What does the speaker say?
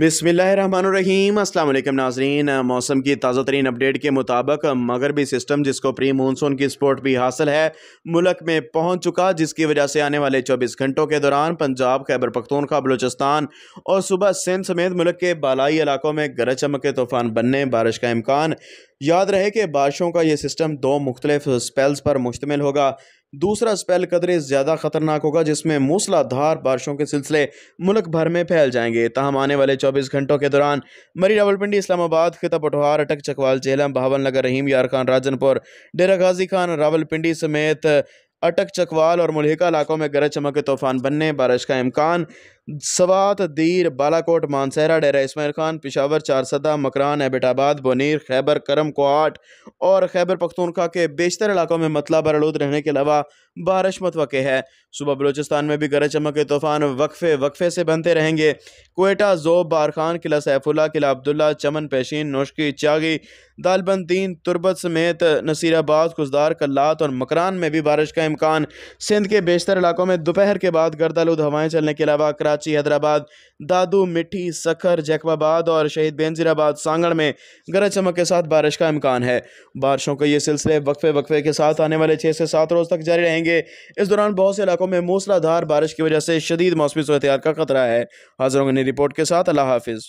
बिसमीम अल्लाम नाजरीन मौसम की ताज़ा तरीन अपडेट के मुताबिक मगरबी सिस्टम जिसको प्री मानसून की सपोर्ट भी हासिल है मुल्क में पहुँच चुका जिसकी वजह से आने वाले चौबीस घंटों के दौरान पंजाब खैबर पख्तूनखा बलोचिस्तान और सुबह सिंध समेत मुल्क के बालाई इलाकों में गरज चमक के तूफान बनने बारिश का इम्कान याद रहे कि बारिशों का यह सिस्टम दो मुख्तलिफ स्पेल्स पर मुश्तमिल होगा दूसरा स्पेल कदरे ज़्यादा खतरनाक होगा जिसमें मूसलाधार बारिशों के सिलसिले मुल्क भर में फैल जाएंगे तहम आने वाले चौबीस घंटों के दौरान मरी रावलपिंडी इस्लामाबाद खिता पटोहार अटक चकवाल झेलम भावन नगर रहीम यार खान राजनपुर डेरा गाजी खान रावलपिंडी समेत अटक चकवाल और मुलहिका इलाकों में गरज चमक के तूफान बनने बारिश का इम्कान सवात दीर बालाकोट मानसहरा डेरा इसमाइल खान पिशावर चारसदा मकरान एबिटाबाद बनीर खैबर करम कोआट और खैबर पख्तूनखा के बेशतर इलाकों में मतला बरलूद रहने के अलावा बारिश मतवक़ है सुबह बलोचिस्तान में भी गरज चमक के तूफ़ान वक्फे वक्फे से बनते रहेंगे कोयटा जोब बार खान किला सैफुल्ला किला अब्दुल्ला चमन पेशीन नौशकी चागी दालबंदीन तुरबत समेत नसीराबाद खुशदार कल्लात और मकरान में भी बारिश का इम्कान सिंध के बेशतर इलाकों में दोपहर के बाद गर्दालूद हवाएँ चलने के अलावा कराची कराची हैदराबाद दादू मिठी सखर जैकबाबाद और शहीद बेंजीराबाद सांगड़ में गरज चमक के साथ बारिश का इम्कान है बारिशों के ये सिलसिले वक्फे वक्फे के साथ आने वाले छः से सात रोज़ तक जारी रहेंगे इस दौरान बहुत से इलाकों में मूसलाधार बारिश की वजह से शदीद मौसमी सूरत का खतरा है हाजिर ने रिपोर्ट के साथ अल्लाह हाफिज़